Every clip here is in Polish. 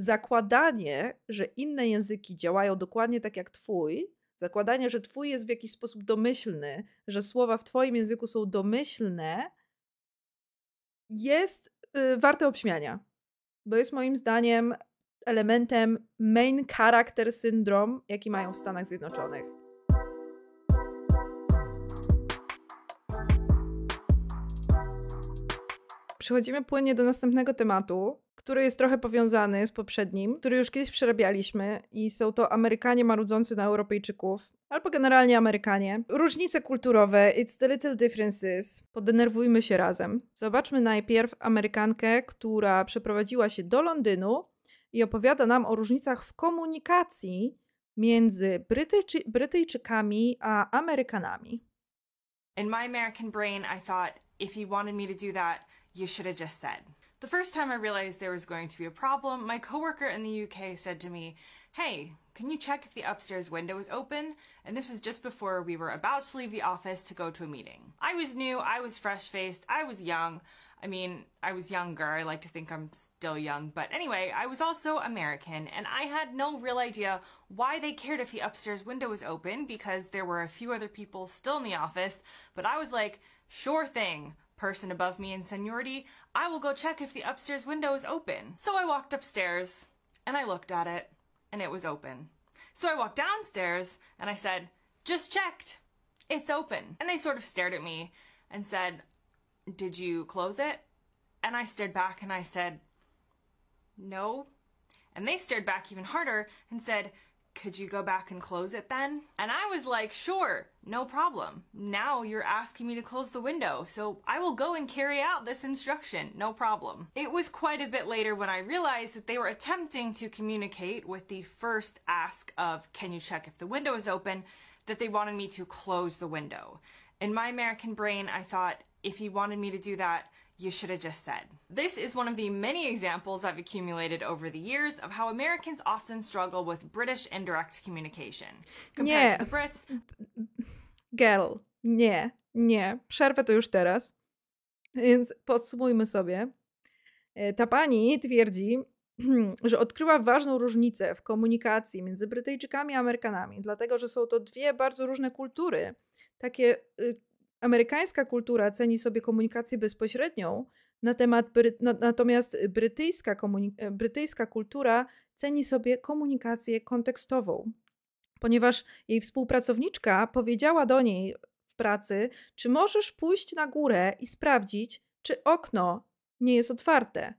zakładanie, że inne języki działają dokładnie tak jak twój, zakładanie, że twój jest w jakiś sposób domyślny, że słowa w twoim języku są domyślne, jest y, warte obśmiania. Bo jest moim zdaniem elementem main character syndrom, jaki mają w Stanach Zjednoczonych. Przechodzimy płynnie do następnego tematu, który jest trochę powiązany z poprzednim, który już kiedyś przerabialiśmy i są to Amerykanie marudzący na Europejczyków, albo generalnie Amerykanie. Różnice kulturowe, it's the little differences. Podenerwujmy się razem. Zobaczmy najpierw Amerykankę, która przeprowadziła się do Londynu i opowiada nam o różnicach w komunikacji między Brytyjczy Brytyjczykami a Amerykanami. In my American brain I thought if you wanted me to do that, you should have just said. The first time I realized there was going to be a problem, my coworker in the UK said to me, Hey, can you check if the upstairs window is open? And this was just before we were about to leave the office to go to a meeting. I was new, I was fresh faced, I was young. I mean, I was younger, I like to think I'm still young, but anyway, I was also American, and I had no real idea why they cared if the upstairs window was open because there were a few other people still in the office, but I was like, sure thing person above me in seniority, I will go check if the upstairs window is open. So I walked upstairs and I looked at it and it was open. So I walked downstairs and I said, just checked, it's open. And they sort of stared at me and said, did you close it? And I stared back and I said, no. And they stared back even harder and said, could you go back and close it then? And I was like, sure, no problem. Now you're asking me to close the window, so I will go and carry out this instruction, no problem. It was quite a bit later when I realized that they were attempting to communicate with the first ask of, can you check if the window is open, that they wanted me to close the window. In my American brain, I thought if he wanted me to do that, you should have just said. This is one of the many examples I've accumulated over the years of how Americans often struggle with British indirect communication compared nie. to the Brits. Girl, nie, nie. Przerwę to już teraz. Więc podsumujmy sobie. E, ta pani twierdzi, że odkryła ważną różnicę w komunikacji między Brytyjczykami a Amerykanami, dlatego że są to dwie bardzo różne kultury, takie y, Amerykańska kultura ceni sobie komunikację bezpośrednią, na temat, natomiast brytyjska, e, brytyjska kultura ceni sobie komunikację kontekstową, ponieważ jej współpracowniczka powiedziała do niej w pracy, czy możesz pójść na górę i sprawdzić, czy okno nie jest otwarte.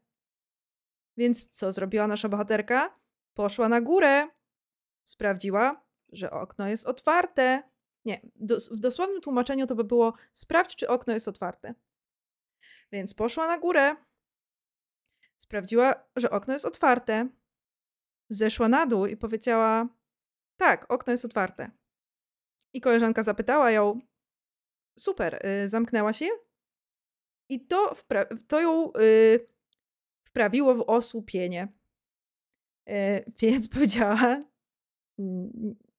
Więc co zrobiła nasza bohaterka? Poszła na górę, sprawdziła, że okno jest otwarte. Nie, dos w dosłownym tłumaczeniu to by było sprawdź, czy okno jest otwarte. Więc poszła na górę, sprawdziła, że okno jest otwarte, zeszła na dół i powiedziała: Tak, okno jest otwarte. I koleżanka zapytała ją: Super, yy, się I to, to ją yy, wprawiło w osłupienie. Yy, więc powiedziała: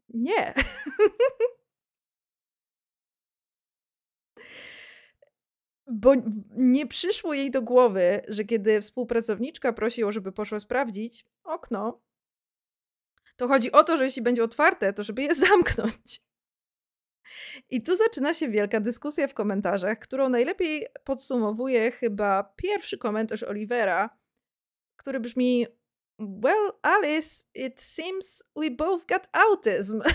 Nie. bo nie przyszło jej do głowy, że kiedy współpracowniczka prosi ją, żeby poszła sprawdzić okno, to chodzi o to, że jeśli będzie otwarte, to żeby je zamknąć. I tu zaczyna się wielka dyskusja w komentarzach, którą najlepiej podsumowuje chyba pierwszy komentarz Olivera, który brzmi: Well, Alice, it seems we both got autism.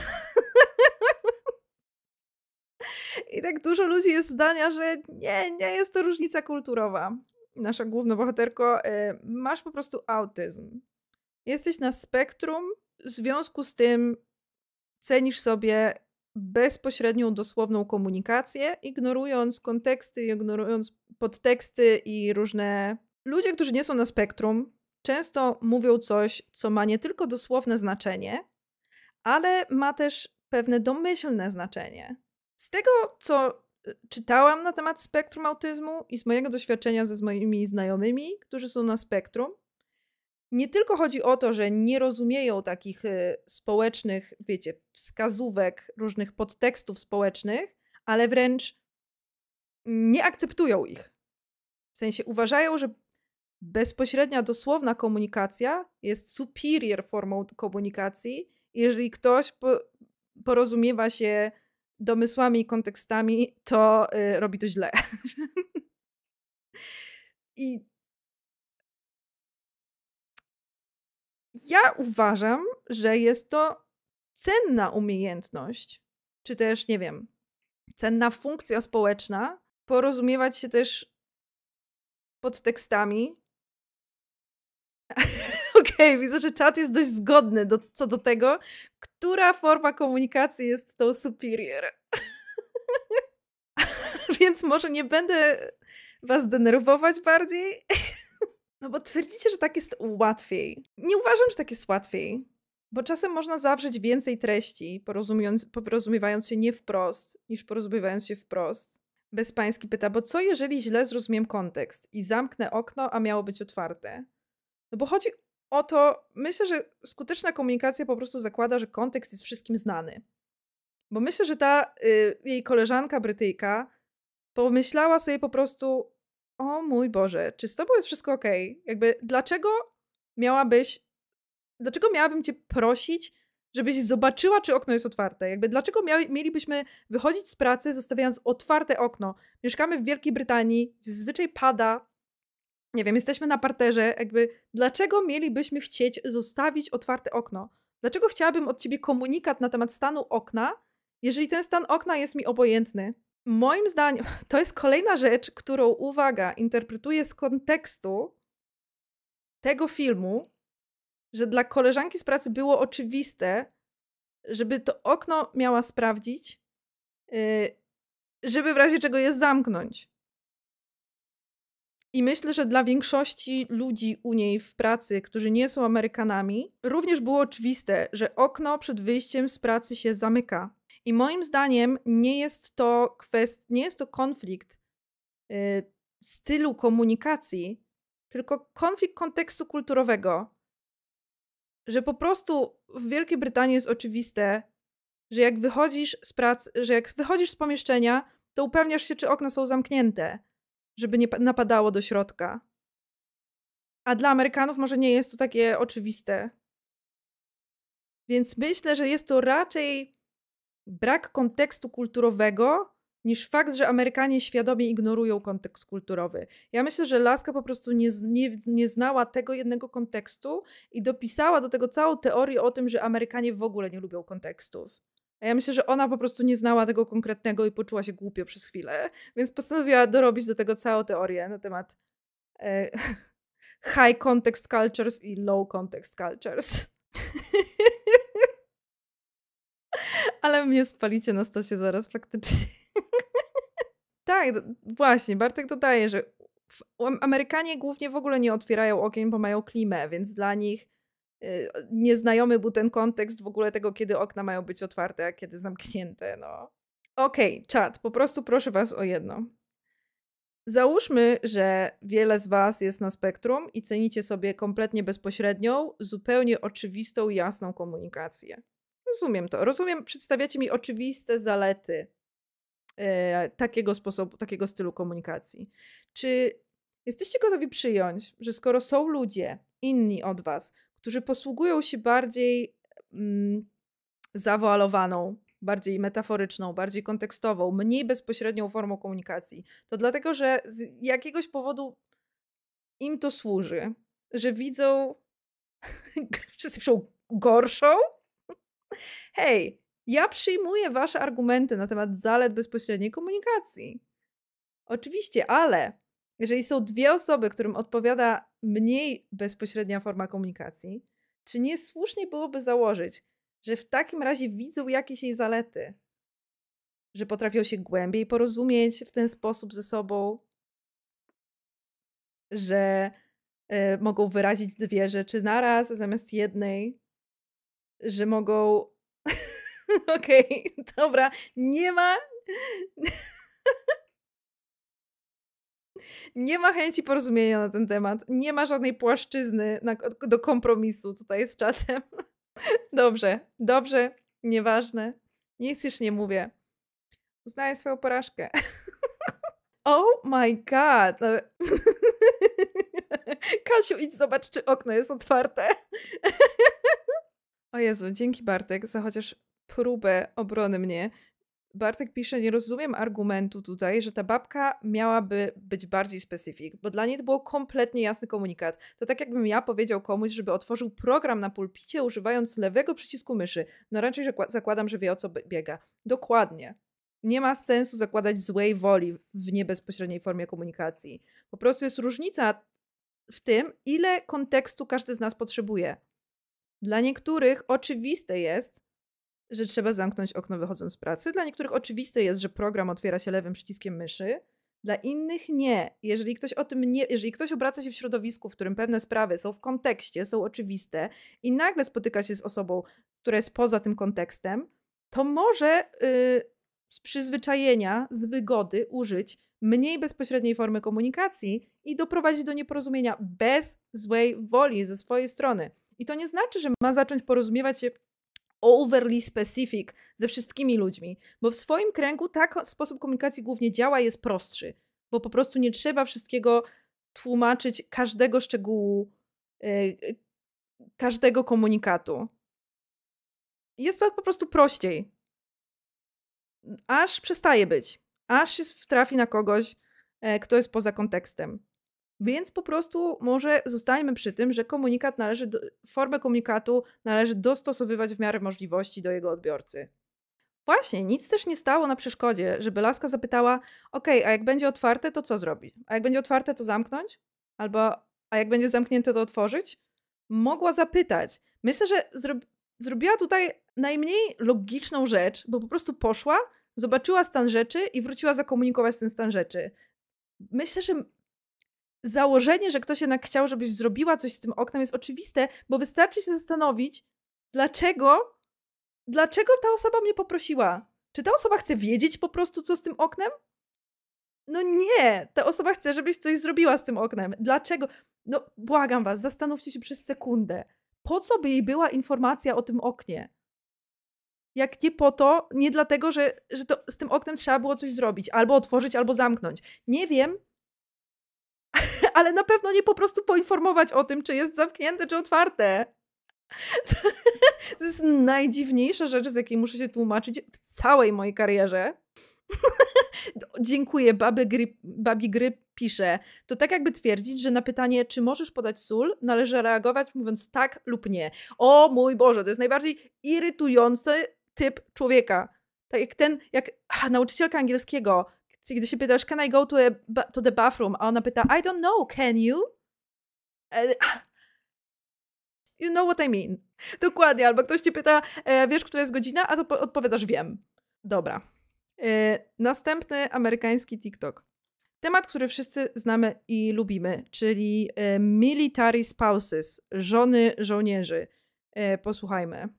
Tak dużo ludzi jest zdania, że nie, nie jest to różnica kulturowa. Nasza główna bohaterko, y, masz po prostu autyzm. Jesteś na spektrum, w związku z tym cenisz sobie bezpośrednią, dosłowną komunikację, ignorując konteksty, ignorując podteksty i różne. Ludzie, którzy nie są na spektrum, często mówią coś, co ma nie tylko dosłowne znaczenie, ale ma też pewne domyślne znaczenie. Z tego, co y, czytałam na temat spektrum autyzmu i z mojego doświadczenia ze z moimi znajomymi, którzy są na spektrum, nie tylko chodzi o to, że nie rozumieją takich y, społecznych, wiecie, wskazówek, różnych podtekstów społecznych, ale wręcz nie akceptują ich. W sensie uważają, że bezpośrednia, dosłowna komunikacja jest superior formą komunikacji. Jeżeli ktoś po, porozumiewa się domysłami i kontekstami, to y, robi to źle. I ja uważam, że jest to cenna umiejętność, czy też, nie wiem, cenna funkcja społeczna, porozumiewać się też pod tekstami. Okej, okay, widzę, że czat jest dość zgodny do, co do tego, która forma komunikacji jest tą superior. Więc może nie będę was denerwować bardziej. no bo twierdzicie, że tak jest łatwiej. Nie uważam, że tak jest łatwiej. Bo czasem można zawrzeć więcej treści, porozumiewając się nie wprost, niż porozumiewając się wprost. Bezpański pyta, bo co jeżeli źle zrozumiem kontekst i zamknę okno, a miało być otwarte? No bo chodzi Oto myślę, że skuteczna komunikacja po prostu zakłada, że kontekst jest wszystkim znany. Bo myślę, że ta y, jej koleżanka Brytyjka pomyślała sobie po prostu: O mój Boże, czy z tobą jest wszystko ok? Jakby, dlaczego miałabyś, dlaczego miałabym cię prosić, żebyś zobaczyła, czy okno jest otwarte? Jakby, dlaczego miały, mielibyśmy wychodzić z pracy, zostawiając otwarte okno? Mieszkamy w Wielkiej Brytanii, zazwyczaj pada, nie wiem, jesteśmy na parterze, jakby dlaczego mielibyśmy chcieć zostawić otwarte okno? Dlaczego chciałabym od ciebie komunikat na temat stanu okna, jeżeli ten stan okna jest mi obojętny? Moim zdaniem to jest kolejna rzecz, którą, uwaga, interpretuję z kontekstu tego filmu, że dla koleżanki z pracy było oczywiste, żeby to okno miała sprawdzić, y, żeby w razie czego je zamknąć. I myślę, że dla większości ludzi u niej w pracy, którzy nie są Amerykanami, również było oczywiste, że okno przed wyjściem z pracy się zamyka. I moim zdaniem nie jest to kwest, nie jest to konflikt y, stylu komunikacji, tylko konflikt kontekstu kulturowego. Że po prostu w Wielkiej Brytanii jest oczywiste, że jak wychodzisz z pracy, że jak wychodzisz z pomieszczenia, to upewniasz się, czy okna są zamknięte żeby nie napadało do środka. A dla Amerykanów może nie jest to takie oczywiste. Więc myślę, że jest to raczej brak kontekstu kulturowego niż fakt, że Amerykanie świadomie ignorują kontekst kulturowy. Ja myślę, że Laska po prostu nie, nie, nie znała tego jednego kontekstu i dopisała do tego całą teorię o tym, że Amerykanie w ogóle nie lubią kontekstów. A ja myślę, że ona po prostu nie znała tego konkretnego i poczuła się głupio przez chwilę, więc postanowiła dorobić do tego całą teorię na temat e, high context cultures i low context cultures. Ale mnie spalicie na stosie zaraz faktycznie. tak, właśnie, Bartek dodaje, że Amerykanie głównie w ogóle nie otwierają okien, bo mają klimę, więc dla nich Y, nieznajomy był ten kontekst w ogóle tego, kiedy okna mają być otwarte, a kiedy zamknięte. No. Okej, okay, czat, po prostu proszę Was o jedno. Załóżmy, że wiele z Was jest na spektrum i cenicie sobie kompletnie bezpośrednią, zupełnie oczywistą, jasną komunikację. Rozumiem to. Rozumiem, przedstawiacie mi oczywiste zalety e, takiego sposobu, takiego stylu komunikacji. Czy jesteście gotowi przyjąć, że skoro są ludzie inni od Was, którzy posługują się bardziej mm, zawoalowaną, bardziej metaforyczną, bardziej kontekstową, mniej bezpośrednią formą komunikacji. To dlatego, że z jakiegoś powodu im to służy, że widzą wszyscy piszą gorszą. Hej, ja przyjmuję wasze argumenty na temat zalet bezpośredniej komunikacji. Oczywiście, ale jeżeli są dwie osoby, którym odpowiada mniej bezpośrednia forma komunikacji, czy nie słusznie byłoby założyć, że w takim razie widzą jakieś jej zalety, że potrafią się głębiej porozumieć w ten sposób ze sobą, że y, mogą wyrazić dwie rzeczy naraz zamiast jednej, że mogą. Okej, okay, dobra, nie ma. nie ma chęci porozumienia na ten temat, nie ma żadnej płaszczyzny na, do kompromisu tutaj z czatem. Dobrze, dobrze, nieważne, nic już nie mówię. Uznaję swoją porażkę. Oh my god! Kasiu, idź zobacz, czy okno jest otwarte. o Jezu, dzięki Bartek za chociaż próbę obrony mnie Bartek pisze, nie rozumiem argumentu tutaj, że ta babka miałaby być bardziej specyficzna. bo dla niej to było kompletnie jasny komunikat. To tak jakbym ja powiedział komuś, żeby otworzył program na pulpicie używając lewego przycisku myszy. No raczej zakładam, że wie o co biega. Dokładnie. Nie ma sensu zakładać złej woli w niebezpośredniej formie komunikacji. Po prostu jest różnica w tym, ile kontekstu każdy z nas potrzebuje. Dla niektórych oczywiste jest, że trzeba zamknąć okno wychodząc z pracy. Dla niektórych oczywiste jest, że program otwiera się lewym przyciskiem myszy, dla innych nie. Jeżeli ktoś o tym nie, jeżeli ktoś obraca się w środowisku, w którym pewne sprawy są w kontekście, są oczywiste i nagle spotyka się z osobą, która jest poza tym kontekstem, to może yy, z przyzwyczajenia, z wygody użyć mniej bezpośredniej formy komunikacji i doprowadzić do nieporozumienia bez złej woli ze swojej strony. I to nie znaczy, że ma zacząć porozumiewać się overly specific ze wszystkimi ludźmi, bo w swoim kręgu tak sposób komunikacji głównie działa, jest prostszy, bo po prostu nie trzeba wszystkiego tłumaczyć, każdego szczegółu, yy, każdego komunikatu. Jest tak po prostu prościej. Aż przestaje być. Aż się trafi na kogoś, e, kto jest poza kontekstem. Więc po prostu może zostańmy przy tym, że komunikat należy, do, formę komunikatu należy dostosowywać w miarę możliwości do jego odbiorcy. Właśnie, nic też nie stało na przeszkodzie, żeby laska zapytała: OK, a jak będzie otwarte, to co zrobi? A jak będzie otwarte, to zamknąć? Albo a jak będzie zamknięte, to otworzyć? Mogła zapytać. Myślę, że zro zrobiła tutaj najmniej logiczną rzecz, bo po prostu poszła, zobaczyła stan rzeczy i wróciła zakomunikować ten stan rzeczy. Myślę, że założenie, że ktoś jednak chciał, żebyś zrobiła coś z tym oknem, jest oczywiste, bo wystarczy się zastanowić, dlaczego, dlaczego ta osoba mnie poprosiła. Czy ta osoba chce wiedzieć po prostu, co z tym oknem? No nie, ta osoba chce, żebyś coś zrobiła z tym oknem. Dlaczego? No błagam was, zastanówcie się przez sekundę. Po co by jej była informacja o tym oknie? Jak nie po to, nie dlatego, że, że to, z tym oknem trzeba było coś zrobić, albo otworzyć, albo zamknąć. Nie wiem, ale na pewno nie po prostu poinformować o tym, czy jest zamknięte, czy otwarte. To jest najdziwniejsza rzecz, z jakiej muszę się tłumaczyć w całej mojej karierze. Dziękuję, Baby Gry, Babi Gry pisze. To tak jakby twierdzić, że na pytanie, czy możesz podać sól, należy reagować mówiąc tak lub nie. O mój Boże, to jest najbardziej irytujący typ człowieka. Tak jak ten, jak ach, nauczycielka angielskiego, Czyli gdy się pytasz, can I go to, a, to the bathroom? A ona pyta, I don't know, can you? E, you know what I mean. Dokładnie, albo ktoś cię pyta, e, wiesz, która jest godzina, a to odpowiadasz, wiem. Dobra. E, następny amerykański TikTok. Temat, który wszyscy znamy i lubimy, czyli military spouses, żony żołnierzy. Posłuchajmy.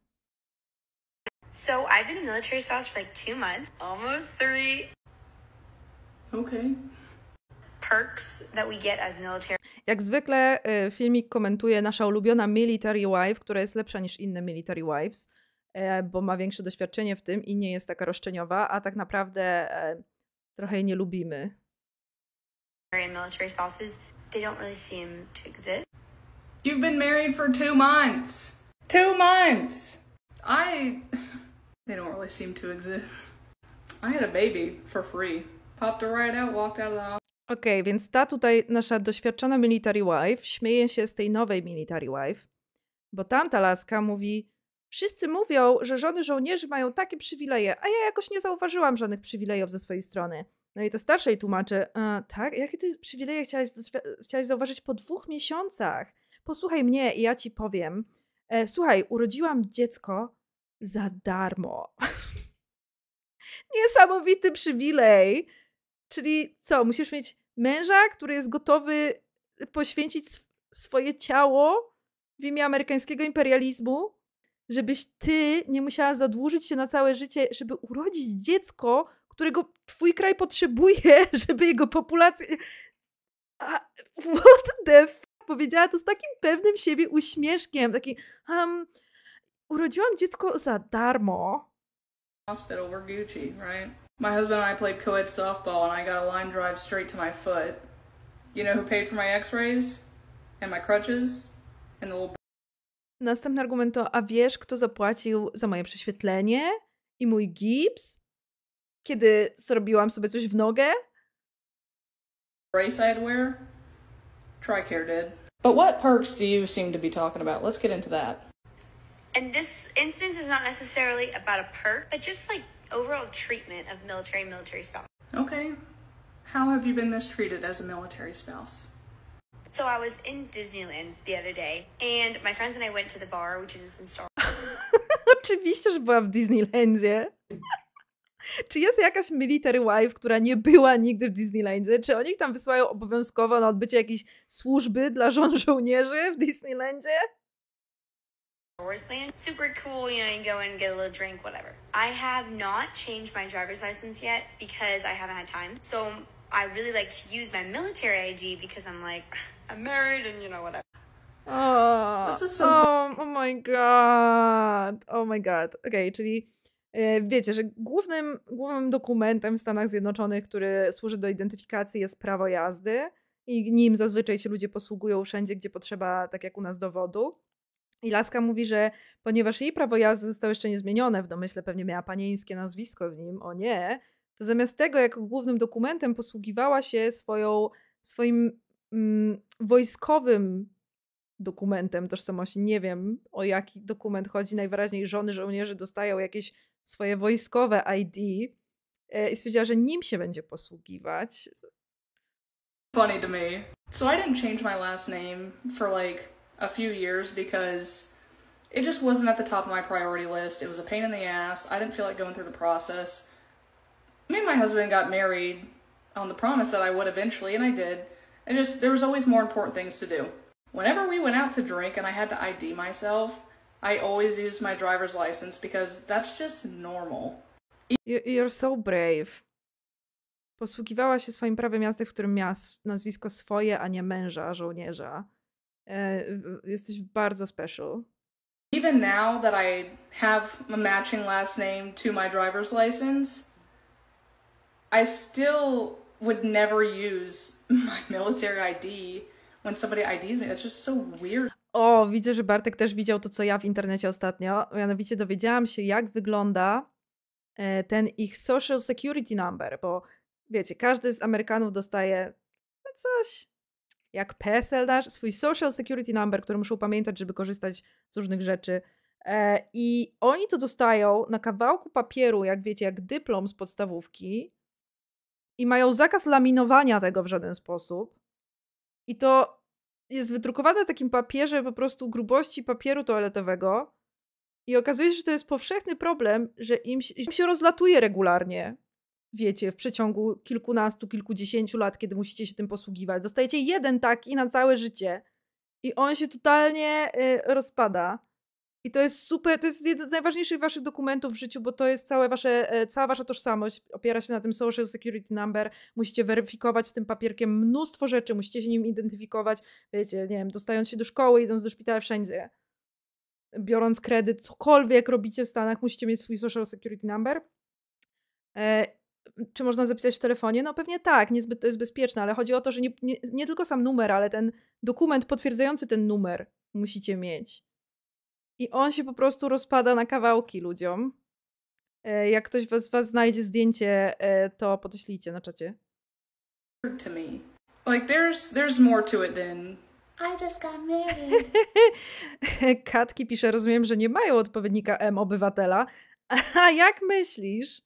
So I've been military spouse for like two months, almost three. Okay. Jak zwykle y, filmik komentuje nasza ulubiona Military Wife, która jest lepsza niż inne Military Wives, e, bo ma większe doświadczenie w tym i nie jest taka roszczeniowa, a tak naprawdę e, trochę jej nie lubimy. Military spouses, they don't really seem to exist. You've been married for two months. Two months. I. They don't really seem to exist. I had a baby for free. Okej, okay, więc ta tutaj nasza doświadczona military wife śmieje się z tej nowej military wife, bo tamta laska mówi: Wszyscy mówią, że żony żołnierzy mają takie przywileje, a ja jakoś nie zauważyłam żadnych przywilejów ze swojej strony. No i ta starszej tłumaczy, tłumaczy: e, Tak, jakie ty przywileje chciałaś, chciałaś zauważyć po dwóch miesiącach? Posłuchaj mnie i ja ci powiem. E, słuchaj, urodziłam dziecko za darmo. Niesamowity przywilej Czyli co, musisz mieć męża, który jest gotowy y, poświęcić sw swoje ciało w imię amerykańskiego imperializmu, żebyś ty nie musiała zadłużyć się na całe życie, żeby urodzić dziecko, którego twój kraj potrzebuje, żeby jego populacja... Y, a, what the f... Powiedziała to z takim pewnym siebie uśmieszkiem, taki: um, urodziłam dziecko za darmo. Hospital, we're Gucci, right? My husband and I played co-ed softball and I got a line drive straight to my foot. You know who paid for my x-rays? And my crutches? And the little... Następny argumento. a wiesz kto zapłacił za moje prześwietlenie? I mój gips? Kiedy zrobiłam sobie coś w nogę? Brace I'd wear? Tricare did. But what perks do you seem to be talking about? Let's get into that. And this instance is not necessarily about a perk, but just like overall treatment of military military spouse. Okay. How have you been mistreated as a military spouse? So I was in Disneyland the other day and my friends and I went to the bar which is in Star Oczywiście, że była w Disneylandzie. Czy jest jakaś military wife, która nie była nigdy w Disneylandzie? Czy oni tam wysyłają obowiązkowo na odbycie jakiejś służby dla żon żołnierzy w Disneylandzie? Land. Super cool, you know, you go in and get a little drink, whatever. I have not changed my driver's license yet because I haven't had time. So I really like to use my military ID because I'm like, I'm married and you know, whatever. Oh, this is so oh, oh my god, oh my god. okay, czyli e, wiecie, że głównym, głównym dokumentem w Stanach Zjednoczonych, który służy do identyfikacji jest prawo jazdy i nim zazwyczaj się ludzie posługują wszędzie, gdzie potrzeba, tak jak u nas, dowodu. I Laska mówi, że ponieważ jej prawo jazdy zostało jeszcze niezmienione, w domyśle pewnie miała panieńskie nazwisko w nim, o nie, to zamiast tego, jako głównym dokumentem posługiwała się swoją, swoim mm, wojskowym dokumentem tożsamości. Nie wiem, o jaki dokument chodzi. Najwyraźniej żony żołnierzy dostają jakieś swoje wojskowe ID e, i stwierdziła, że nim się będzie posługiwać. Funny to me. So I didn't change my last name for like a few years because it just wasn't at the top of my priority list. It was a pain in the ass. I didn't feel like going through the process. Me and my husband got married on the promise that I would eventually, and I did. And just there was always more important things to do. Whenever we went out to drink and I had to ID myself, I always used my driver's license because that's just normal. You're so brave. Posługiwała się swoim prawem jazdy, w którym miała nazwisko swoje, a nie męża, żołnierza. E, jesteś bardzo special. Even now that I have a matching last name to my driver's license, I still would never use my military ID when somebody IDs me. That's just so weird. O, widzę, że Bartek też widział to, co ja w internecie ostatnio. Mianowicie dowiedziałam się, jak wygląda e, ten ich social security number, bo wiecie, każdy z Amerykanów dostaje coś, jak PESEL dasz, swój social security number, który muszą pamiętać, żeby korzystać z różnych rzeczy. E, I oni to dostają na kawałku papieru, jak wiecie, jak dyplom z podstawówki i mają zakaz laminowania tego w żaden sposób. I to jest wydrukowane na takim papierze po prostu grubości papieru toaletowego. I okazuje się, że to jest powszechny problem, że im im się rozlatuje regularnie wiecie, w przeciągu kilkunastu, kilkudziesięciu lat, kiedy musicie się tym posługiwać. Dostajecie jeden taki na całe życie i on się totalnie y, rozpada. I to jest super, to jest jeden z najważniejszych waszych dokumentów w życiu, bo to jest całe wasze, e, cała wasza tożsamość. Opiera się na tym social security number. Musicie weryfikować tym papierkiem mnóstwo rzeczy, musicie się nim identyfikować. Wiecie, nie wiem, dostając się do szkoły, idąc do szpitala, wszędzie. Biorąc kredyt, cokolwiek robicie w Stanach, musicie mieć swój social security number. E, czy można zapisać w telefonie? No pewnie tak, niezbyt to jest bezpieczne, ale chodzi o to, że nie, nie, nie tylko sam numer, ale ten dokument potwierdzający ten numer musicie mieć. I on się po prostu rozpada na kawałki ludziom. E, jak ktoś was, was znajdzie zdjęcie, e, to podeślijcie na czacie. To me. Like there's, there's more to it than I just got married. Katki pisze, rozumiem, że nie mają odpowiednika M obywatela. A jak myślisz?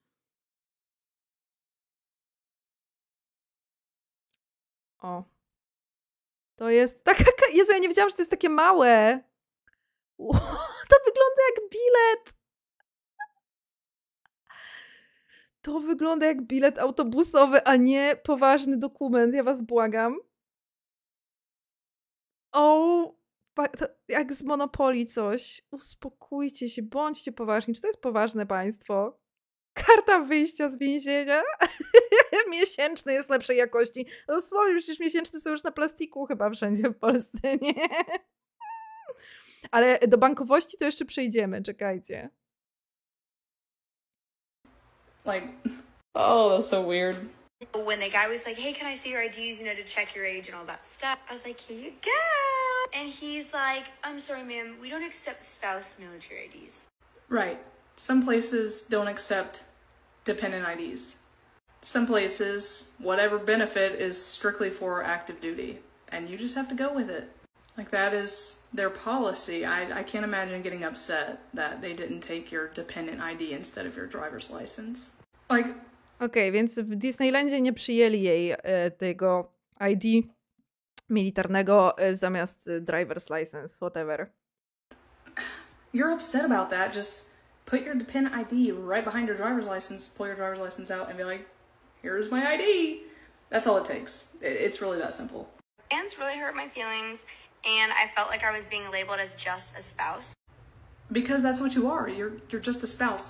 O. To jest taka... Jezu, ja nie wiedziałam, że to jest takie małe. O, to wygląda jak bilet. To wygląda jak bilet autobusowy, a nie poważny dokument. Ja was błagam. O, jak z Monopoli coś. Uspokójcie się, bądźcie poważni. Czy to jest poważne państwo? karta wyjścia z więzienia. miesięczny jest lepszej jakości. No słowo, przecież miesięczny są już na plastiku chyba wszędzie w Polsce, nie? Ale do bankowości to jeszcze przejdziemy, czekajcie. Like, oh, that's so weird. When the guy was like, hey, can I see your IDs, you know, to check your age and all that stuff, I was like, here you go. And he's like, I'm sorry, ma'am, we don't accept spouse military IDs. Right. Some places don't accept dependent IDs. Some places, whatever benefit is strictly for active duty, and you just have to go with it. Like, that is their policy. I, I can't imagine getting upset that they didn't take your dependent ID instead of your driver's license. Like, okay, więc w Disneylandzie nie przyjęli jej e, tego ID militarnego e, zamiast driver's license, whatever. You're upset about that, just put your dependent ID right behind your driver's license, pull your driver's license out, and be like, here's my ID. That's all it takes. It's really that simple. Dance really hurt my feelings, and I felt like I was being labeled as just a spouse. Because that's what you are. You're you're just a spouse.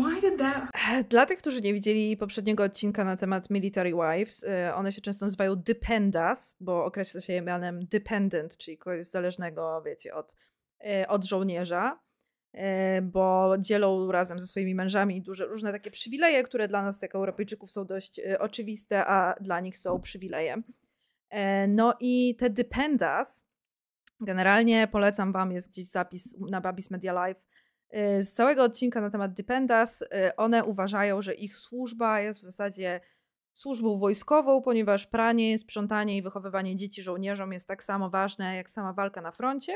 Why did that... Dla tych, którzy nie widzieli poprzedniego odcinka na temat Military Wives, one się często nazywają dependas, bo określa się je mianem dependent, czyli kogoś zależnego, wiecie, od E, od żołnierza, e, bo dzielą razem ze swoimi mężami duże, różne takie przywileje, które dla nas jako Europejczyków są dość e, oczywiste, a dla nich są przywilejem. No i te dependas, generalnie polecam wam, jest gdzieś zapis na Babis Media Live, z całego odcinka na temat dependas, one uważają, że ich służba jest w zasadzie służbą wojskową, ponieważ pranie, sprzątanie i wychowywanie dzieci żołnierzom jest tak samo ważne jak sama walka na froncie,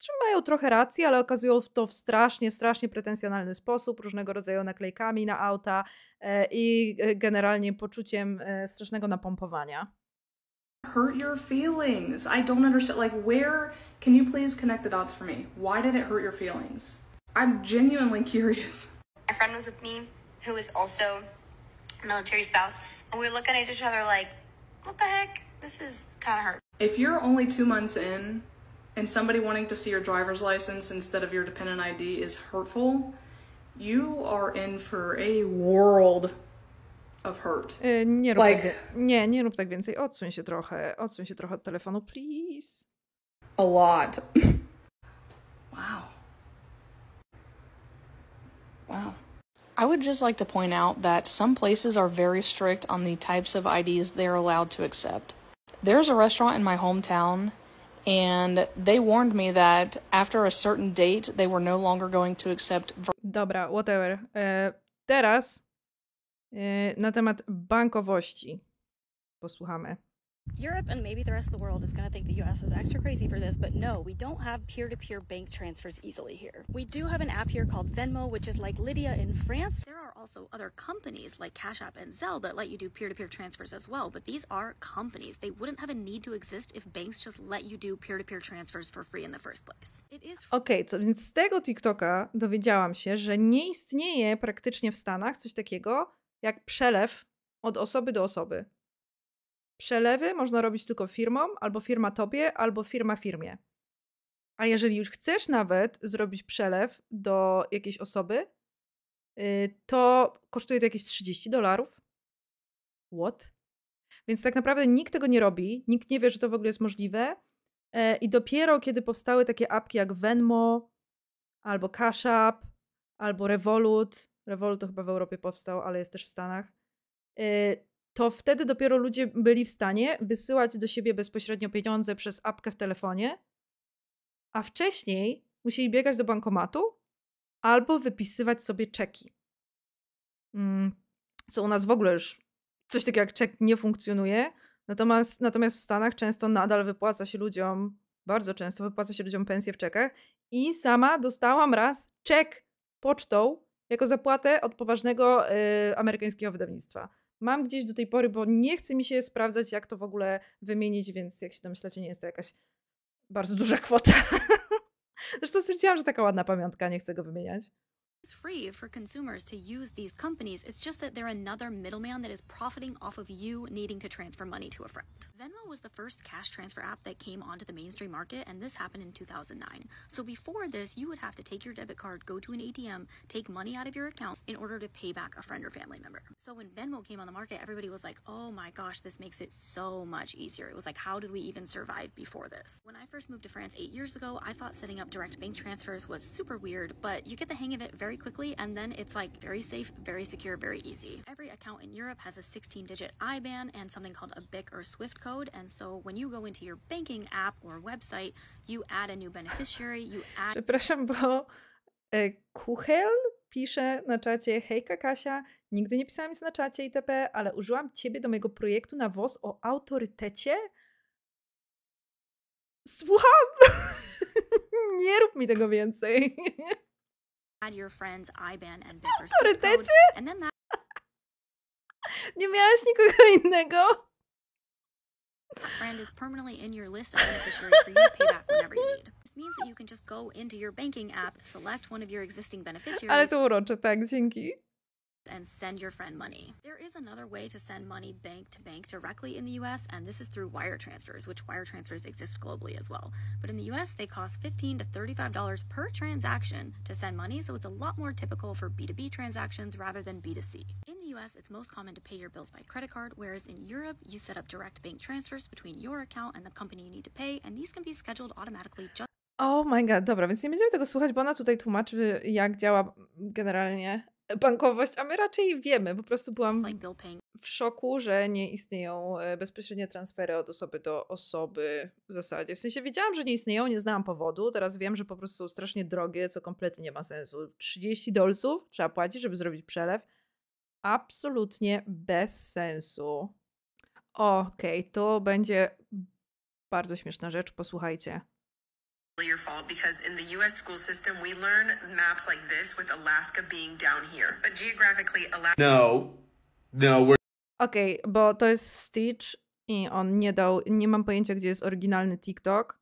czy mają trochę racji, ale okazują to w strasznie, w strasznie pretensjonalny sposób, różnego rodzaju naklejkami na auta e, i e, generalnie poczuciem e, strasznego napompowania. hurt your feelings? I don't understand. Like, where can you please connect the dots for me? Why did it hurt your feelings? I'm genuinely curious. My friend was with me, who is also a military spouse, and we were looking at each other like, what the heck? This is kind of hurt. If you're only two months in and somebody wanting to see your driver's license instead of your dependent ID is hurtful, you are in for a world of hurt. nie, rób like, tak, nie, nie rób tak więcej. Odsuń się trochę. Odsuń się trochę od telefonu, please. A lot. wow. Wow. I would just like to point out that some places are very strict on the types of IDs they're allowed to accept. There's a restaurant in my hometown And they warned me that after a certain date, they were no longer going to accept. Dobra, whatever. E, teraz e, na temat bankowości posłuchamy. Europe and maybe the rest of the world is going to think the US is extra crazy for this, but no, we don't have peer to peer bank transfers easily here. We do have an app here called Venmo, which is like Lydia in France. There are also other companies like Cash App and Zelle that let you do peer to peer transfers as well, but these are companies. They wouldn't have a need to exist if banks just let you do peer to peer transfers for free in the first place. It is. okay, więc z tego TikToka dowiedziałam się, że nie istnieje praktycznie w Stanach coś takiego jak przelew od osoby do osoby. Przelewy można robić tylko firmom, albo firma tobie, albo firma firmie. A jeżeli już chcesz nawet zrobić przelew do jakiejś osoby, y, to kosztuje to jakieś 30 dolarów. What? Więc tak naprawdę nikt tego nie robi, nikt nie wie, że to w ogóle jest możliwe. E, I dopiero kiedy powstały takie apki jak Venmo, albo Cash App, albo Revolut, Revolut to chyba w Europie powstał, ale jest też w Stanach, y, to wtedy dopiero ludzie byli w stanie wysyłać do siebie bezpośrednio pieniądze przez apkę w telefonie, a wcześniej musieli biegać do bankomatu albo wypisywać sobie czeki. Mm, co u nas w ogóle już coś takiego jak czek nie funkcjonuje. Natomiast, natomiast w Stanach często nadal wypłaca się ludziom, bardzo często wypłaca się ludziom pensje w czekach. I sama dostałam raz czek pocztą jako zapłatę od poważnego y, amerykańskiego wydawnictwa mam gdzieś do tej pory, bo nie chce mi się sprawdzać, jak to w ogóle wymienić, więc jak się domyślacie, nie jest to jakaś bardzo duża kwota. Zresztą stwierdziłam, że taka ładna pamiątka, nie chcę go wymieniać. It's free for consumers to use these companies. It's just that they're another middleman that is profiting off of you needing to transfer money to a friend. Venmo was the first cash transfer app that came onto the mainstream market, and this happened in 2009. So before this, you would have to take your debit card, go to an ATM, take money out of your account in order to pay back a friend or family member. So when Venmo came on the market, everybody was like, oh my gosh, this makes it so much easier. It was like, how did we even survive before this? When I first moved to France eight years ago, I thought setting up direct bank transfers was super weird, but you get the hang of it very very quickly and then it's like very safe, very secure, very easy. Every account in Europe has a 16 digit IBAN and something called a BIC or SWIFT code. And so when you go into your banking app or website, you add a new beneficiary, you add. Przepraszam, bo e, Kuchel pisze na czacie: Hejka Kasia, nigdy nie pisałam nic na czacie itp., ale użyłam ciebie do mojego projektu na WOS o autorytecie. Słucham! nie rób mi tego więcej. add your friend's IBAN and bid for Put it code, and then that. Nie miałaś nikogo friend is permanently in your list of beneficiaries for you to pay back whenever you need. This means that you can just go into your banking app, select one of your existing beneficiaries. Ale to urocze, tak, dzięki and send your friend money. There is another way to send money bank to bank directly in the US, and this is through wire transfers, which wire transfers exist globally as well. But in the US, they cost $15 to $35 per transaction to send money, so it's a lot more typical for B2B transactions rather than B2C. In the US, it's most common to pay your bills by credit card, whereas in Europe, you set up direct bank transfers between your account and the company you need to pay, and these can be scheduled automatically just Oh my god, dobra, więc nie będziemy tego słuchać, bo ona tutaj tłumaczy, jak działa generalnie bankowość, a my raczej wiemy. Po prostu byłam w szoku, że nie istnieją e, bezpośrednie transfery od osoby do osoby w zasadzie. W sensie wiedziałam, że nie istnieją, nie znałam powodu. Teraz wiem, że po prostu są strasznie drogie, co kompletnie nie ma sensu. 30 dolców trzeba płacić, żeby zrobić przelew. Absolutnie bez sensu. Okej, okay, to będzie bardzo śmieszna rzecz, posłuchajcie your fault because in the US school system we learn maps like this with Alaska being down here. But geographically Alaska No. No, we're okay, bo to jest Stitch i on nie dał, nie mam pojęcia gdzie jest oryginalny TikTok.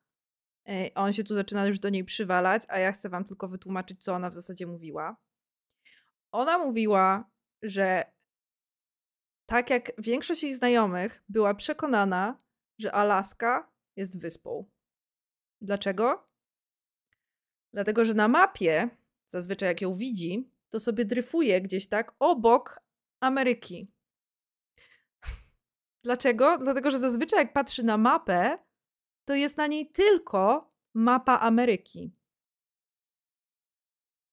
E, on się tu zaczyna już do niej przywalać, a ja chcę wam tylko wytłumaczyć co ona w zasadzie mówiła. Ona mówiła, że tak jak większość jej znajomych była przekonana, że Alaska jest wyspą. Dlaczego? Dlatego, że na mapie, zazwyczaj jak ją widzi, to sobie dryfuje gdzieś tak obok Ameryki. Dlaczego? Dlatego, że zazwyczaj jak patrzy na mapę, to jest na niej tylko mapa Ameryki.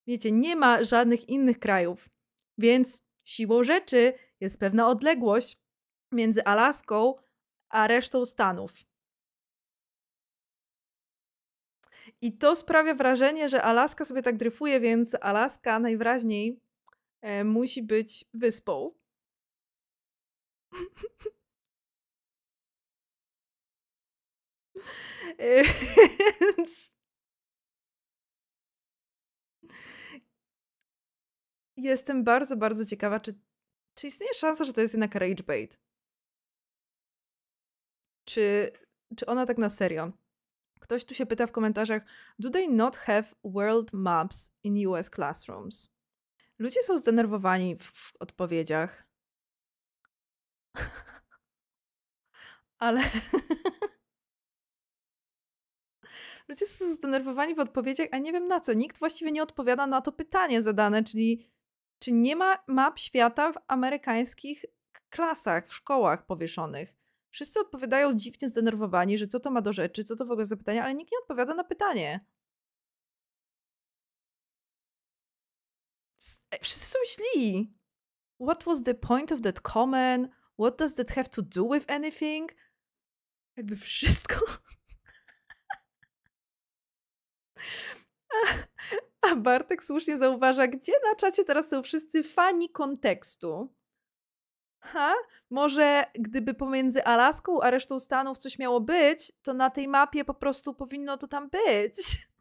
Wiecie, nie ma żadnych innych krajów, więc siłą rzeczy jest pewna odległość między Alaską a resztą Stanów. I to sprawia wrażenie, że Alaska sobie tak dryfuje, więc Alaska najwyraźniej e, musi być wyspą. E, więc jestem bardzo, bardzo ciekawa, czy, czy istnieje szansa, że to jest jednak rage bait? Czy, czy ona tak na serio Ktoś tu się pyta w komentarzach: Do they not have world maps in US classrooms? Ludzie są zdenerwowani w odpowiedziach. Ale. Ludzie są zdenerwowani w odpowiedziach, a nie wiem na co. Nikt właściwie nie odpowiada na to pytanie zadane, czyli czy nie ma map świata w amerykańskich klasach, w szkołach powieszonych? Wszyscy odpowiadają dziwnie zdenerwowani, że co to ma do rzeczy, co to w ogóle za pytanie, ale nikt nie odpowiada na pytanie. E, wszyscy są źli. What was the point of that comment? What does that have to do with anything? Jakby wszystko. A Bartek słusznie zauważa, gdzie na czacie teraz są wszyscy fani kontekstu ha, może gdyby pomiędzy Alaską a resztą Stanów coś miało być, to na tej mapie po prostu powinno to tam być.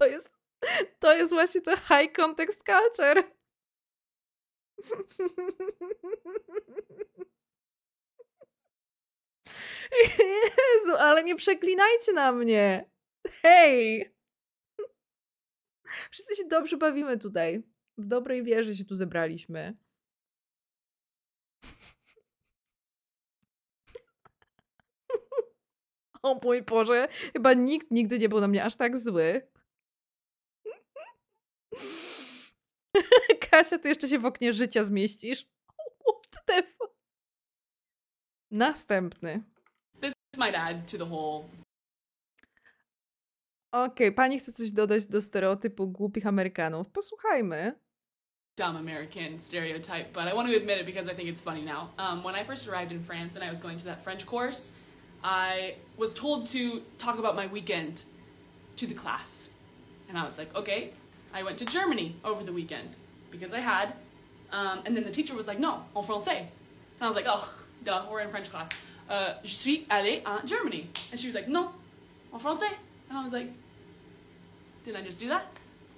To jest, to jest właśnie to high context culture. Jezu, ale nie przeklinajcie na mnie. Hej! Wszyscy się dobrze bawimy tutaj w dobrej wierze się tu zebraliśmy. O mój Boże, chyba nikt nigdy nie był na mnie aż tak zły. Kasia, ty jeszcze się w oknie życia zmieścisz. What the fuck? Następny. This to the whole... Okej, okay, pani chce coś dodać do stereotypu głupich Amerykanów. Posłuchajmy. dumb American stereotype, but I want to admit it because I think it's funny now. Um, when I first arrived in France and I was going to that French course, I was told to talk about my weekend to the class. And I was like, okay. I went to Germany over the weekend because I had. Um, and then the teacher was like, no, en français. And I was like, oh, duh, we're in French class. Uh, je suis allée en Germany. And she was like, "No, en français. And I was like, didn't I just do that?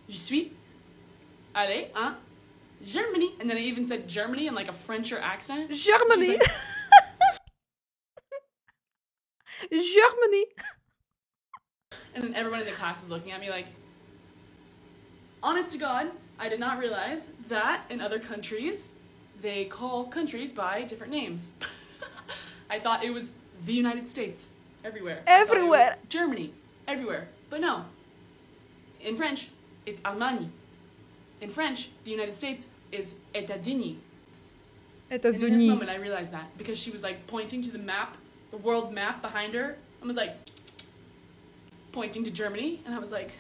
Je suis allée en Germany. And then I even said Germany in like a Frencher accent. Germany. Like, Germany. And then everyone in the class is looking at me like, honest to God, I did not realize that in other countries, they call countries by different names. I thought it was the United States everywhere. Everywhere. Germany everywhere. But no. In French, it's Allemagne. In French, the United States is Etadini. Etazuni. in this moment, I realized that because she was like pointing to the map, the world map behind her. I was like pointing to Germany, and I was like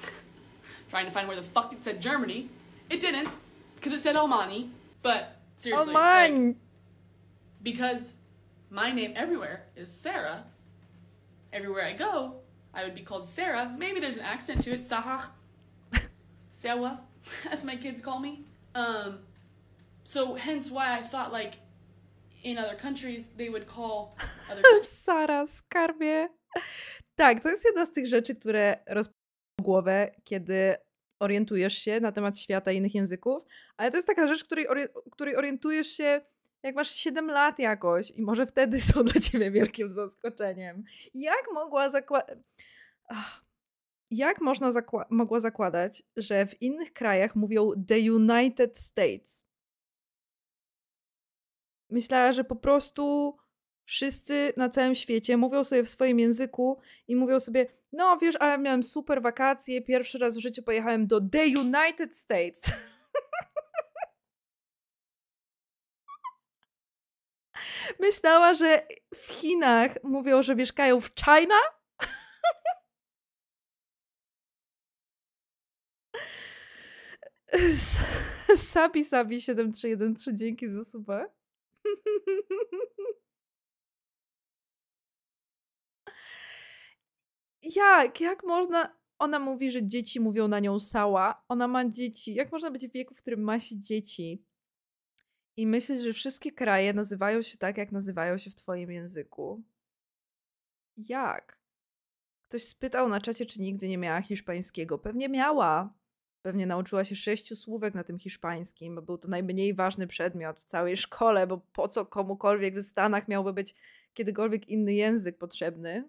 trying to find where the fuck it said Germany. It didn't, because it said Almani. But seriously, Alman. Like, because my name everywhere is Sarah. Everywhere I go, I would be called Sarah. Maybe there's an accent to it. Saha. Sarah, as my kids call me. Um, so hence why I thought like in other countries they would call Sara, skarbie. Tak, to jest jedna z tych rzeczy, które rozpoczynają głowę, kiedy orientujesz się na temat świata i innych języków, ale to jest taka rzecz, której, ori której orientujesz się jak masz 7 lat jakoś i może wtedy są dla ciebie wielkim zaskoczeniem. Jak mogła zakładać jak można zakła mogła zakładać, że w innych krajach mówią The United States? Myślała, że po prostu wszyscy na całym świecie mówią sobie w swoim języku i mówią sobie, no wiesz, ale miałem super wakacje, pierwszy raz w życiu pojechałem do The United States. Myślała, że w Chinach mówią, że mieszkają w China Sabi Sabi 7313, dzięki za suba. jak? Jak można... Ona mówi, że dzieci mówią na nią sała. Ona ma dzieci. Jak można być w wieku, w którym ma się dzieci? I myśleć, że wszystkie kraje nazywają się tak, jak nazywają się w twoim języku. Jak? Ktoś spytał na czacie, czy nigdy nie miała hiszpańskiego. Pewnie miała. Pewnie nauczyła się sześciu słówek na tym hiszpańskim, bo był to najmniej ważny przedmiot w całej szkole, bo po co komukolwiek w Stanach miałby być kiedykolwiek inny język potrzebny?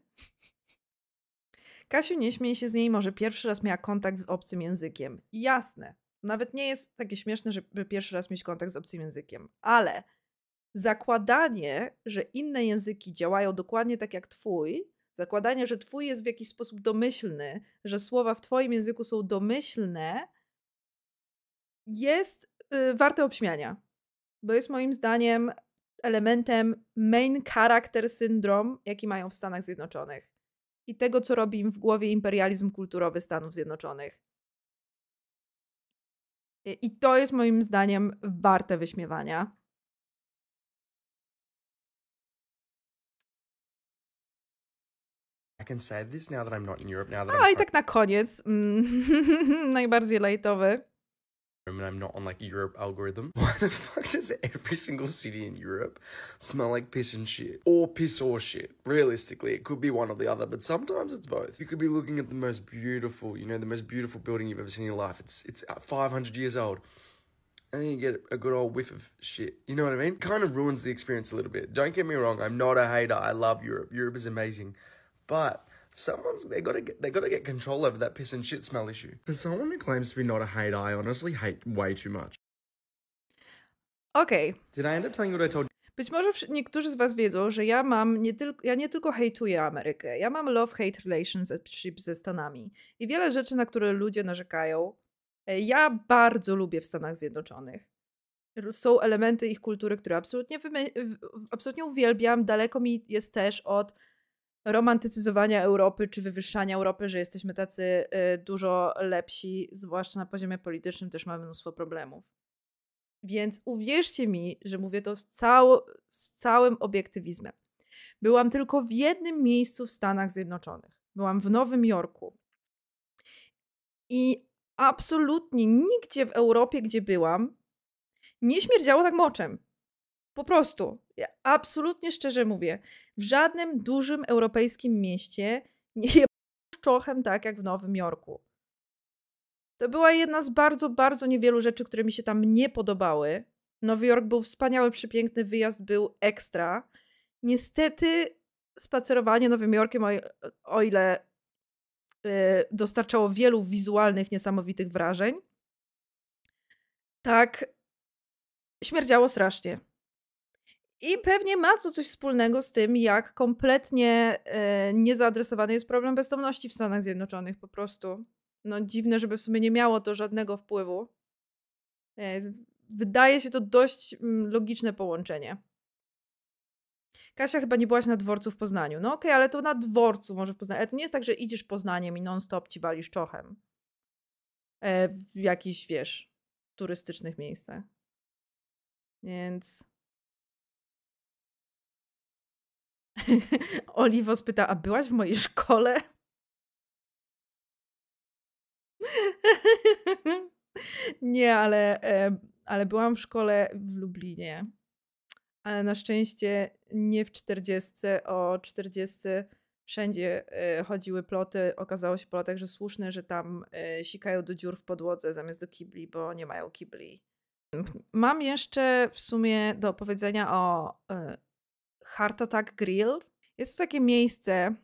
Kasiu nie śmiej się z niej, może pierwszy raz miała kontakt z obcym językiem. Jasne. Nawet nie jest takie śmieszne, żeby pierwszy raz mieć kontakt z obcym językiem, ale zakładanie, że inne języki działają dokładnie tak jak twój, Zakładanie, że twój jest w jakiś sposób domyślny, że słowa w twoim języku są domyślne, jest y, warte obśmiania, bo jest moim zdaniem elementem main character syndrom, jaki mają w Stanach Zjednoczonych i tego, co robi im w głowie imperializm kulturowy Stanów Zjednoczonych. I to jest moim zdaniem warte wyśmiewania. I can say this now that I'm not in Europe, now that A, I'm i tak na koniec, mm. najbardziej lajtowy. and I'm not on like Europe algorithm. Why the fuck does every single city in Europe smell like piss and shit? Or piss or shit. Realistically, it could be one or the other, but sometimes it's both. You could be looking at the most beautiful, you know, the most beautiful building you've ever seen in your life. It's it's 500 years old. And then you get a good old whiff of shit. You know what I mean? Kind of ruins the experience a little bit. Don't get me wrong, I'm not a hater. I love Europe. Europe is amazing. But someone's they gotta get they gotta get control over that piss and shit smell issue. For someone who claims to be not a hate, I honestly hate way too much. Okay. Did I end up telling you what I told Być może niektórzy z was wiedzą, że ja mam nie tylko ja nie tylko hejtuję Amerykę. Ja mam love hate relationship ze Stanami i wiele rzeczy, na które ludzie narzekają. E, ja bardzo lubię w Stanach Zjednoczonych. Są elementy ich kultury, które absolutnie, absolutnie uwielbiam. Daleko mi jest też od romantycyzowania Europy czy wywyższania Europy, że jesteśmy tacy y, dużo lepsi, zwłaszcza na poziomie politycznym też mamy mnóstwo problemów. Więc uwierzcie mi, że mówię to z, z całym obiektywizmem. Byłam tylko w jednym miejscu w Stanach Zjednoczonych. Byłam w Nowym Jorku. I absolutnie nigdzie w Europie, gdzie byłam, nie śmierdziało tak moczem. Po prostu, ja absolutnie szczerze mówię, w żadnym dużym europejskim mieście nie jest szczochem tak jak w Nowym Jorku. To była jedna z bardzo, bardzo niewielu rzeczy, które mi się tam nie podobały. Nowy Jork był wspaniały, przepiękny, wyjazd był ekstra. Niestety spacerowanie Nowym Jorkiem, o ile y, dostarczało wielu wizualnych, niesamowitych wrażeń, tak śmierdziało strasznie. I pewnie ma to coś wspólnego z tym, jak kompletnie e, niezaadresowany jest problem bezdomności w Stanach Zjednoczonych po prostu. No dziwne, żeby w sumie nie miało to żadnego wpływu. E, wydaje się to dość m, mm, logiczne połączenie. Kasia, chyba nie byłaś na dworcu w Poznaniu. No okej, okay, ale to na dworcu może w Poznaniu. Ale to nie jest tak, że idziesz Poznaniem i non-stop ci walisz czochem. E, w jakichś, wiesz, turystycznych miejscach. Więc Oliwo spyta, a byłaś w mojej szkole? Nie, ale, ale byłam w szkole w Lublinie. Ale na szczęście nie w 40. O 40 wszędzie e, chodziły ploty. Okazało się po latach, że słuszne, że tam e, sikają do dziur w podłodze zamiast do kibli, bo nie mają kibli. Mam jeszcze w sumie do powiedzenia o e, Heart Attack Grill. Jest to takie miejsce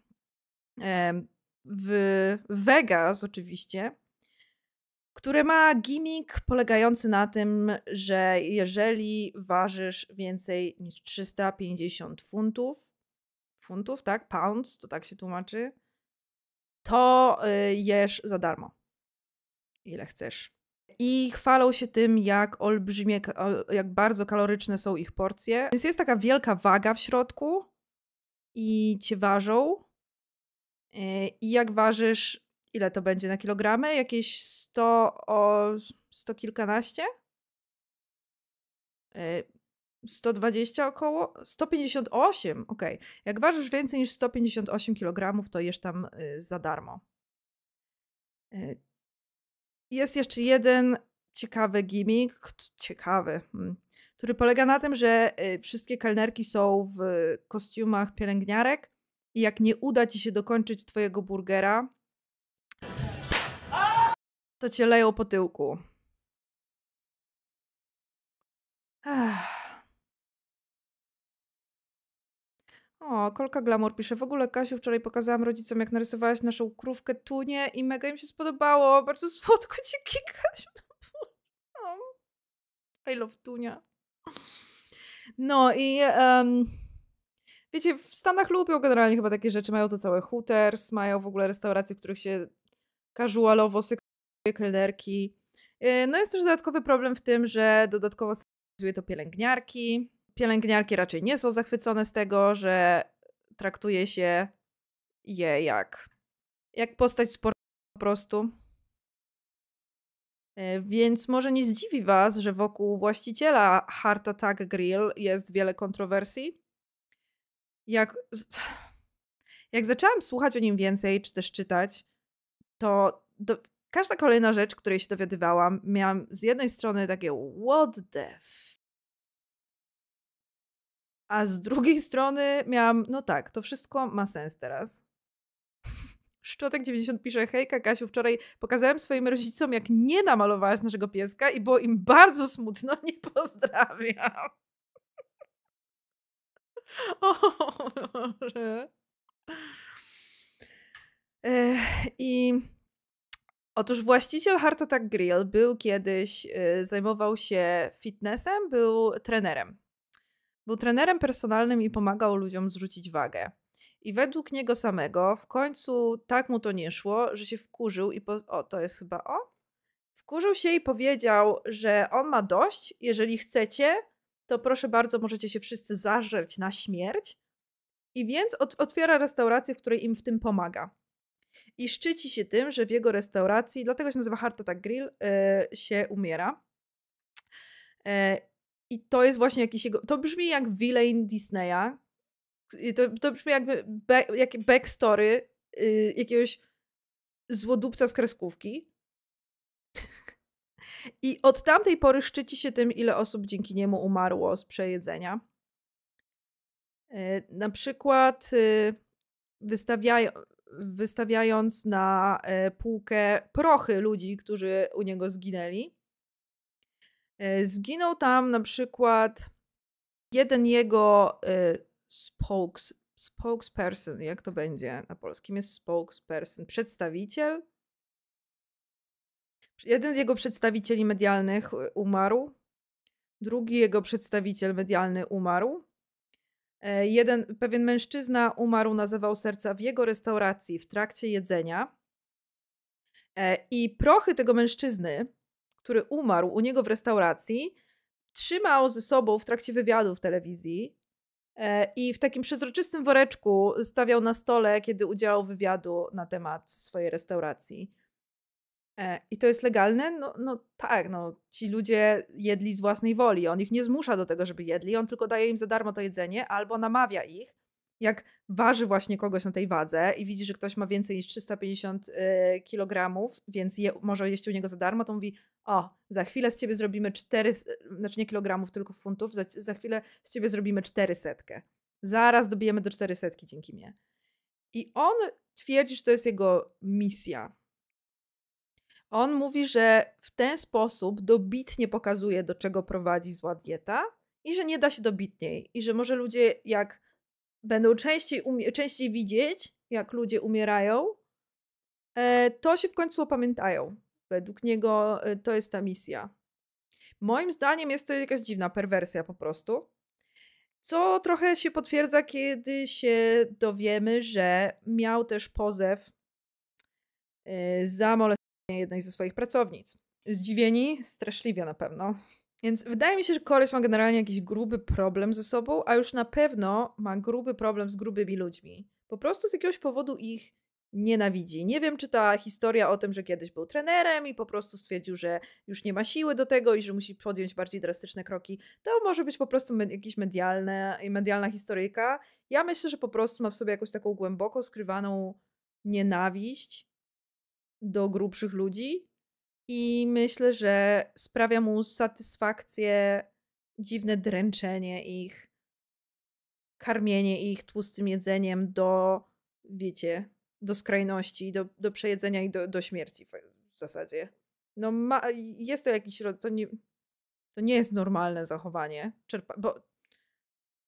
w Vegas oczywiście, które ma gimmick polegający na tym, że jeżeli ważysz więcej niż 350 funtów, funtów, tak, pounds, to tak się tłumaczy, to y, jesz za darmo. Ile chcesz i chwalą się tym, jak olbrzymie, jak bardzo kaloryczne są ich porcje. Więc jest taka wielka waga w środku i cię ważą. E, I jak ważysz, ile to będzie na kilogramy? Jakieś 100 o 100 kilkanaście? 120 e, około? 158, ok. Jak ważysz więcej niż 158 kg, to jesz tam y, za darmo. E, jest jeszcze jeden ciekawy gimmick, ciekawy, hmm, który polega na tym, że e, wszystkie kelnerki są w kostiumach pielęgniarek i jak nie uda ci się dokończyć twojego burgera, to cię leją po tyłku. Ech. O, Kolka Glamour pisze. W ogóle, Kasiu, wczoraj pokazałam rodzicom, jak narysowałaś naszą krówkę Tunię i mega im się spodobało. Bardzo słodko, dzięki, Kasiu. No I love Tunia. No i um, wiecie, w Stanach lubią generalnie chyba takie rzeczy. Mają to całe Hooters, mają w ogóle restauracje, w których się casualowo sykuje kelnerki. Y, no jest też dodatkowy problem w tym, że dodatkowo sykuje to pielęgniarki pielęgniarki raczej nie są zachwycone z tego, że traktuje się je jak, jak postać sportową po prostu. E, więc może nie zdziwi Was, że wokół właściciela Heart Attack Grill jest wiele kontrowersji. Jak, jak zaczęłam słuchać o nim więcej, czy też czytać, to do, każda kolejna rzecz, której się dowiadywałam, miałam z jednej strony takie what the f- a z drugiej strony miałam, no tak, to wszystko ma sens teraz. Szczotek 90 pisze, hejka Kasiu, wczoraj pokazałem swoim rodzicom, jak nie namalowałaś naszego pieska i było im bardzo smutno, nie pozdrawiam. O Boże. I otóż właściciel Heart Attack Grill był kiedyś, y, zajmował się fitnessem, był trenerem był trenerem personalnym i pomagał ludziom zrzucić wagę. I według niego samego w końcu tak mu to nie szło, że się wkurzył i po... o, to jest chyba o. Wkurzył się i powiedział, że on ma dość, jeżeli chcecie, to proszę bardzo, możecie się wszyscy zażreć na śmierć. I więc otwiera restaurację, w której im w tym pomaga. I szczyci się tym, że w jego restauracji, dlatego się nazywa Heart Attack Grill, yy, się umiera. E, i to jest właśnie jakiś jego. To brzmi jak villain Disneya. To, to brzmi jakby be, jak backstory yy, jakiegoś złodupca z kreskówki. I od tamtej pory szczyci się tym, ile osób dzięki niemu umarło z przejedzenia. Yy, na przykład yy, wystawiając na e, półkę prochy ludzi, którzy u niego zginęli E, zginął tam na przykład jeden jego e, spokes, spokesperson, jak to będzie na polskim, jest spokesperson, przedstawiciel. Jeden z jego przedstawicieli medialnych e, umarł, drugi jego przedstawiciel medialny umarł. Jeden, pewien mężczyzna umarł na zawał serca w jego restauracji w trakcie jedzenia. I prochy tego mężczyzny który umarł u niego w restauracji, trzymał ze sobą w trakcie wywiadu w telewizji e, i w takim przezroczystym woreczku stawiał na stole, kiedy udzielał wywiadu na temat swojej restauracji. E, I to jest legalne? No, no tak, no, ci ludzie jedli z własnej woli. On ich nie zmusza do tego, żeby jedli, on tylko daje im za darmo to jedzenie albo namawia ich, jak waży właśnie kogoś na tej wadze i widzi, że ktoś ma więcej niż 350 y, kg, więc je, może jeść u niego za darmo, to mówi: O, za chwilę z ciebie zrobimy 4, znaczy nie kilogramów, tylko funtów, za, za chwilę z ciebie zrobimy 400. Zaraz dobijemy do 400 dzięki mnie. I on twierdzi, że to jest jego misja. On mówi, że w ten sposób dobitnie pokazuje, do czego prowadzi zła dieta i że nie da się dobitniej. I że może ludzie jak będą częściej, częściej widzieć, jak ludzie umierają, e, to się w końcu opamiętają. Według niego e, to jest ta misja. Moim zdaniem jest to jakaś dziwna perwersja po prostu. Co trochę się potwierdza, kiedy się dowiemy, że miał też pozew e, za molestowanie jednej ze swoich pracownic. Zdziwieni? Straszliwie na pewno. Więc wydaje mi się, że koleś ma generalnie jakiś gruby problem ze sobą, a już na pewno ma gruby problem z grubymi ludźmi. Po prostu z jakiegoś powodu ich nienawidzi. Nie wiem, czy ta historia o tym, że kiedyś był trenerem i po prostu stwierdził, że już nie ma siły do tego i że musi podjąć bardziej drastyczne kroki, to może być po prostu med medialne i medialna historyjka. Ja myślę, że po prostu ma w sobie jakąś taką głęboko skrywaną nienawiść do grubszych ludzi i myślę, że sprawia mu satysfakcję dziwne dręczenie ich, karmienie ich tłustym jedzeniem do, wiecie, do skrajności, do, do przejedzenia i do, do śmierci w zasadzie. No ma, jest to jakiś, to nie, to nie jest normalne zachowanie, czerpa, bo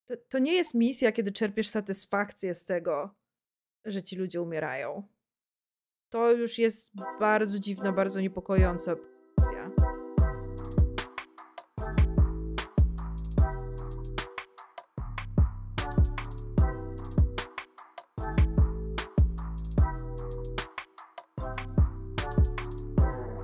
to, to nie jest misja, kiedy czerpiesz satysfakcję z tego, że ci ludzie umierają. To już jest bardzo dziwna, bardzo niepokojąca opcja.